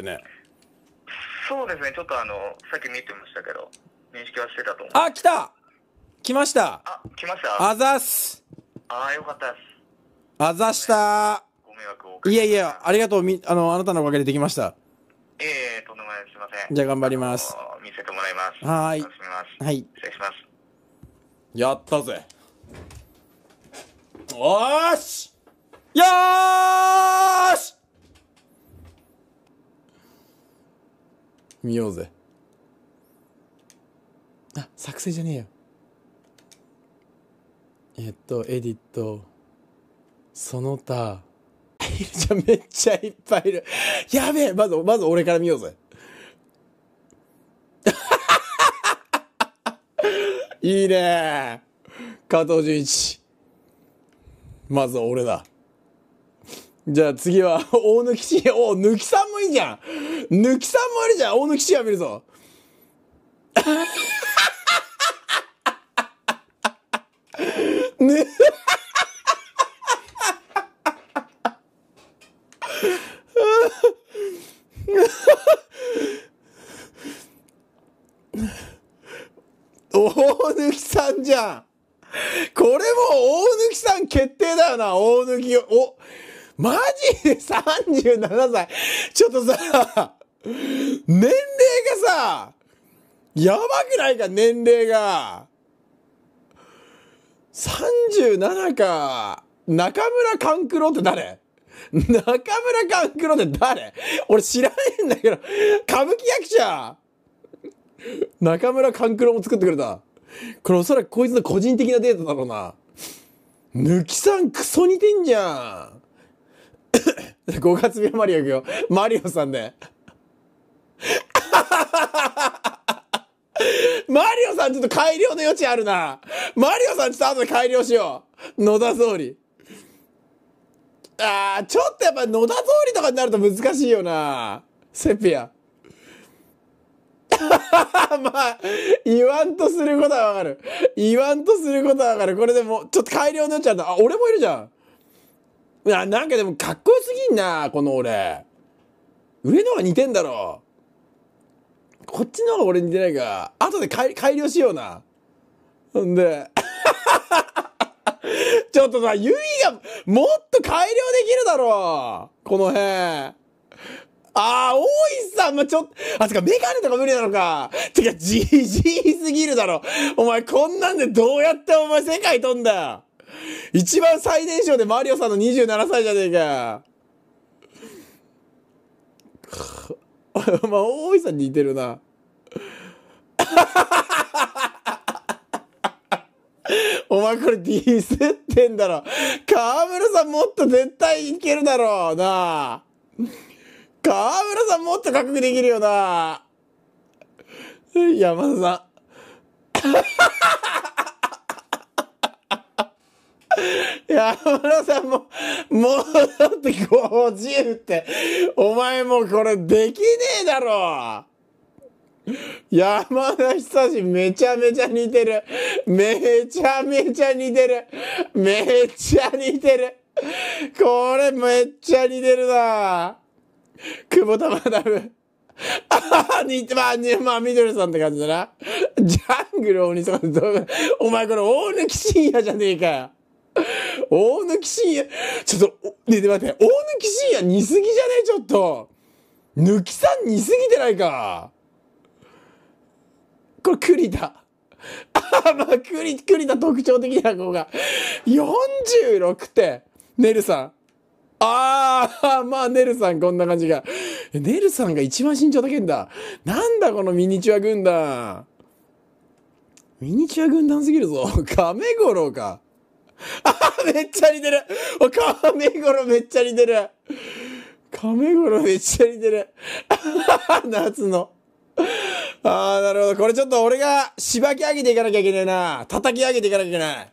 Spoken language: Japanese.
ってねそうですねちょっとあのさっき見てましたけど認識はしてたと思うあ来た来ましたあ来ましたあざすああよかったですあざしたご迷惑をおかけいやいやありがとうみあのあなたのおかげでできましたええー、とんでもないすいませんじゃあ頑張ります見せてもらいますはい楽しみますはい失礼しますやったぜおーしよー見ようぜあ作成じゃねえよえっとエディットその他いる じゃんめっちゃいっぱいいるやべえまずまず俺から見ようぜ いいね加藤純一まずは俺だじゃあ次は、大貫シーお、抜きさんもいいじゃん抜きさんもあるじゃん大貫シー見るぞね大貫さんじゃんこれも大貫さん決定だよな大貫おマジで37歳ちょっとさ、年齢がさ、やばくないか、年齢が。37か。中村勘九郎って誰中村勘九郎って誰俺知らねえんだけど、歌舞伎役者中村勘九郎も作ってくれた。これおそらくこいつの個人的なデータだろうな。抜きさんクソ似てんじゃん。5 月病マリオ行くよ。マリオさんで マリオさんちょっと改良の余地あるな。マリオさんちょっと後で改良しよう。野田総理。ああ、ちょっとやっぱ野田総理とかになると難しいよな。セピア。まあ、言わんとすることはわかる。言わんとすることはわかる。これでも、ちょっと改良の余地あるな。あ、俺もいるじゃん。な、なんかでもかっこよすぎんな、この俺。上の方が似てんだろ。こっちの方が俺似てないか。後で改改良しような。ほんで。ちょっとさ、ゆいがもっと改良できるだろう。この辺。ああ、大石さん、まちょっと、あ、つか、メガネとか無理なのか。てか、じじいすぎるだろ。お前、こんなんでどうやってお前世界飛んだよ。一番最年少でマリオさんの27歳じゃねえか。まあ、大井さん似てるな。お前これディスってんだろ。河村さんもっと絶対いけるだろうな。河村さんもっと覚悟できるよな。山田さん。山田さんも、もうだって50って、お前もうこれできねえだろ山田久志めちゃめちゃ似てる。めちゃめちゃ似てる。めっちゃ似てる。これめっちゃ似てるな久保田マダム。ああ、似てまあ、ね、まあ、ミドルさんって感じだな。ジャングル大西さん、お前これ大貫深也じゃねえかよ。大貫深也、ちょっと、ね、待って、大貫深也似すぎじゃねえちょっと。抜きさん似すぎてないか。これ栗田。あまあ、栗、栗田特徴的な子が。46て、ネルさん。ああ、まあ、ネルさん、こんな感じが。ネルさんが一番身長だけんだ。なんだ、このミニチュア軍団。ミニチュア軍団すぎるぞ。亀五郎か。あ、めっちゃ似てる。お、カメゴロめっちゃ似てる。カメゴロめっちゃ似てる。夏の。ああ、なるほど。これちょっと俺がしばき上げていかなきゃいけないな。叩き上げていかなきゃいけない。